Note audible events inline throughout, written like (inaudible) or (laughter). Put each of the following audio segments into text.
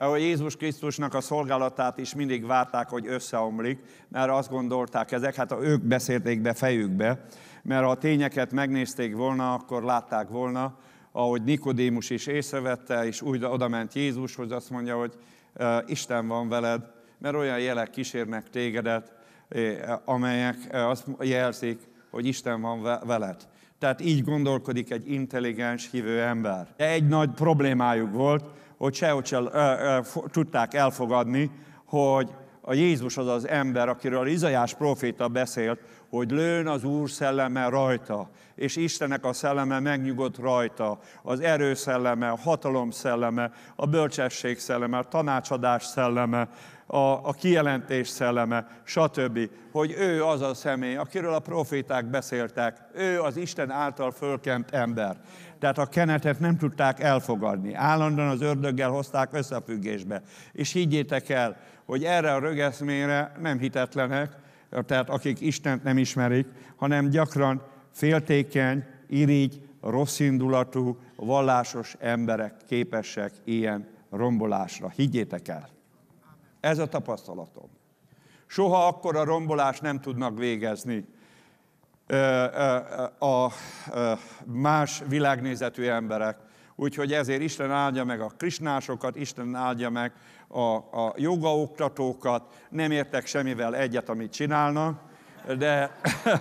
ahol Jézus Krisztusnak a szolgálatát is mindig várták, hogy összeomlik, mert azt gondolták ezek, hát ők beszélték be fejükbe, mert ha a tényeket megnézték volna, akkor látták volna, ahogy Nikodémus is észrevette, és úgy oda ment Jézushoz, azt mondja, hogy Isten van veled, mert olyan jelek kísérnek tégedet, amelyek azt jelzik, hogy Isten van veled. Tehát így gondolkodik egy intelligens hívő ember. De Egy nagy problémájuk volt, hogy sehogy se tudták elfogadni, hogy a Jézus az az ember, akiről Izajás proféta beszélt, hogy lőn az Úr szelleme rajta, és Istenek a szelleme megnyugodt rajta, az erő szelleme, a hatalom szelleme, a bölcsesség szelleme, a tanácsadás szelleme, a, a kijelentés szelleme, stb. Hogy ő az a személy, akiről a proféták beszéltek, ő az Isten által fölkent ember. Tehát a kenetet nem tudták elfogadni. Állandóan az ördöggel hozták összefüggésbe. És higgyétek el, hogy erre a rögeszmére nem hitetlenek, tehát akik Istent nem ismerik, hanem gyakran féltékeny, irigy, rosszindulatú, vallásos emberek képesek ilyen rombolásra. Higgyétek el! Ez a tapasztalatom. Soha akkor a rombolás nem tudnak végezni a más világnézetű emberek. Úgyhogy ezért Isten áldja meg a krisnásokat, Isten áldja meg a, a jogaoktatókat, nem értek semmivel egyet, amit csinálnak, de (laughs)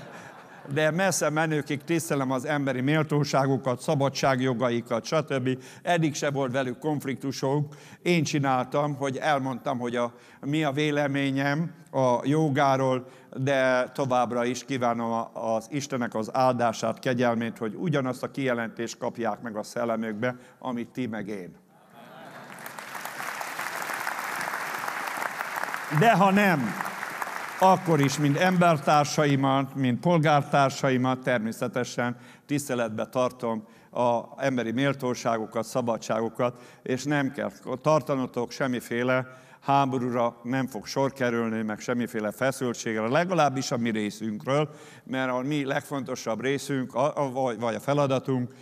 de messze menőkig tisztelem az emberi méltóságukat, szabadságjogaikat, stb. Eddig se volt velük konfliktusok. Én csináltam, hogy elmondtam, hogy a, mi a véleményem a jogáról, de továbbra is kívánom az Istenek az áldását, kegyelmét, hogy ugyanazt a kijelentést kapják meg a szellemükbe, amit ti meg én. De ha nem, akkor is, mint embertársaimat, mint polgártársaimat természetesen tiszteletbe tartom a emberi méltóságokat, szabadságokat, és nem kell tartanotok semmiféle háborúra nem fog sor kerülni, meg semmiféle feszültségre, legalábbis a mi részünkről, mert a mi legfontosabb részünk, vagy a feladatunk,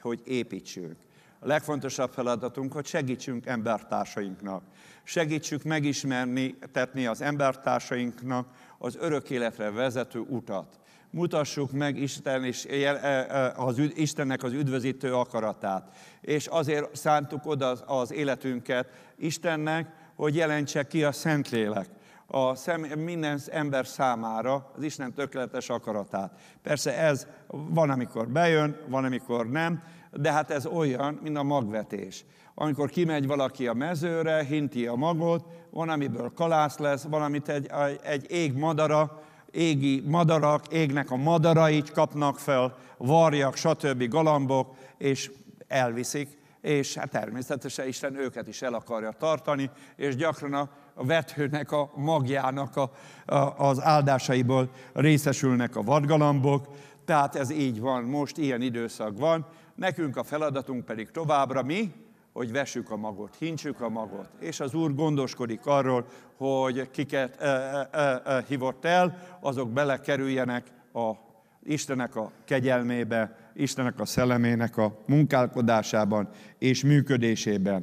hogy építsünk a legfontosabb feladatunk, hogy segítsünk embertársainknak. Segítsük megismerni, tetni az embertársainknak az örök életre vezető utat. Mutassuk meg Isten és e- e- az, Istennek az üdvözítő akaratát. És azért szántuk oda az életünket Istennek, hogy jelentse ki a Szentlélek a szem, minden ember számára az Isten tökéletes akaratát. Persze ez van, amikor bejön, van, amikor nem, de hát ez olyan, mint a magvetés. Amikor kimegy valaki a mezőre, hinti a magot, van, amiből kalász lesz, van, amit egy, egy ég madara, égi madarak, égnek a madarait kapnak fel, varjak, stb. galambok, és elviszik, és hát természetesen Isten őket is el akarja tartani, és gyakran a vethőnek, a magjának a, a, az áldásaiból részesülnek a vadgalambok, tehát ez így van, most ilyen időszak van, nekünk a feladatunk pedig továbbra mi, hogy vessük a magot, hintsük a magot, és az Úr gondoskodik arról, hogy kiket e, e, e, e hívott el, azok belekerüljenek a Istenek a kegyelmébe, Istenek a szellemének a munkálkodásában és működésében.